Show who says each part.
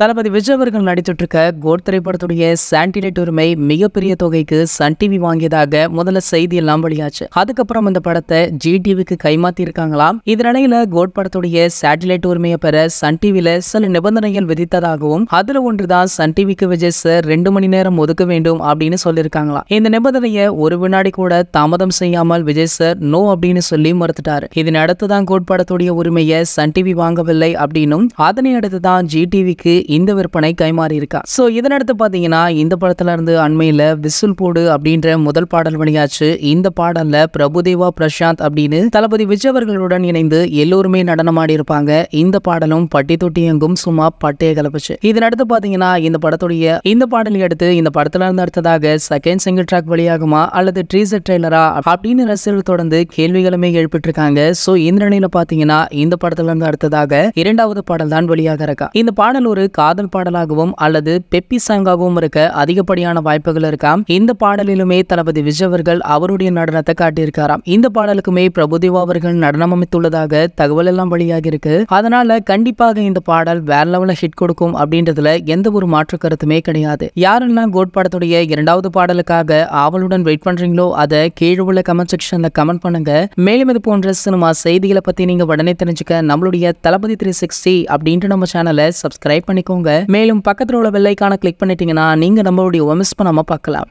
Speaker 1: தளபதி விஜய் அவர்கள் நடித்துட்டிருக்க கோட் திரைப்படத்துடைய சாண்டிலைட் உரிமை மிகப்பெரிய தொகைக்கு சன் டிவி வாங்கியதாக முதல்ல செய்தி எல்லாம் வெளியாச்சு அதுக்கப்புறம் அந்த படத்தை ஜி டிவிக்கு கைமாத்தி இருக்காங்களாம் இதனிடையில கோட் படத்துடைய சாட்டிலைட் உரிமையை பெற சன் டிவில சில நிபந்தனைகள் விதித்ததாகவும் அதுல ஒன்றுதான் சன் டிவிக்கு விஜய் சார் ரெண்டு மணி நேரம் ஒதுக்க வேண்டும் அப்படின்னு சொல்லியிருக்காங்களாம் இந்த நிபந்தனையை ஒரு வினாடி கூட தாமதம் செய்யாமல் விஜய் சார் நோ அப்படின்னு சொல்லி மறுத்துட்டாரு இதனடுத்துதான் கோட் படத்துடைய உரிமையை சன் டிவி வாங்கவில்லை அப்படின்னும் அதனை அடுத்துதான் ஜி டிவிக்கு இந்த விற்பனை கைமாறி இருக்கா ஸோ இதனடுத்து பார்த்தீங்கன்னா இந்த படத்துல இருந்து அண்மையில் விசில் போடு அப்படின்ற முதல் பாடல் வழியாச்சு இந்த பாடல்ல பிரபுதேவா பிரசாந்த் அப்படின்னு தளபதி விஜய் அவர்களுடன் இணைந்து எல்லோருமே நடனமாடி இருப்பாங்க இந்த பாடலும் பட்டி தொட்டி எங்கும் சும்மா பட்டையை கலப்புச்சு இதனடுத்து பாத்தீங்கன்னா இந்த படத்துடைய இந்த பாடலை அடுத்து இந்த படத்துல இருந்து அடுத்ததாக செகண்ட் சிங்கிள் ட்ராக் வழியாகுமா அல்லது ட்ரீசர் ட்ரெய்லரா அப்படின்னு ரசிகர்கள் தொடர்ந்து கேள்விகளுமே எழுப்பிட்டு இருக்காங்க சோ இந்த நிலையில பாத்தீங்கன்னா இந்த படத்துல இருந்து அடுத்ததாக இரண்டாவது பாடல் தான் வெளியாக இருக்கா இந்த பாடல் ஒரு காதல் பாடலாகவும் அல்லது பெப்பி சாங்காகவும் இருக்க அதிகப்படியான வாய்ப்புகள் இருக்காம் இந்த பாடலிலுமே தளபதி விஜய் அவர்கள் அவருடைய நடனத்தை காட்டியிருக்காராம் இந்த பாடலுக்குமே பிரபுதேவா அவர்கள் நடனம் அமைத்துள்ளதாக தகவல் எல்லாம் வழியாக இருக்கு அதனால கண்டிப்பாக இந்த பாடல் வேற லெவல ஹிட் கொடுக்கும் அப்படின்றதுல எந்த ஒரு மாற்று கருத்துமே கிடையாது யாரெல்லாம் கோட் படத்துடைய இரண்டாவது பாடலுக்காக ஆவலுடன் வெயிட் பண்றீங்களோ அதை கீழே உள்ள கமெண்ட் செக்ஷன்ல கமெண்ட் பண்ணுங்க மேலும் இது போன்ற சினிமா செய்திகளை பத்தி நீங்க உடனே தெரிஞ்சுக்க நம்மளுடைய தளபதி த்ரீ சிக்ஸ்டி அப்படின்ற நம்ம சேனலை சப்ஸ்கிரைப் பண்ணி பண்ணிக்கோங்க மேலும் பக்கத்தில் உள்ள வெள்ளைக்கான கிளிக் பண்ணிட்டீங்கன்னா நீங்க நம்மளுடைய மிஸ் பண்ணாம பார்க்கலாம்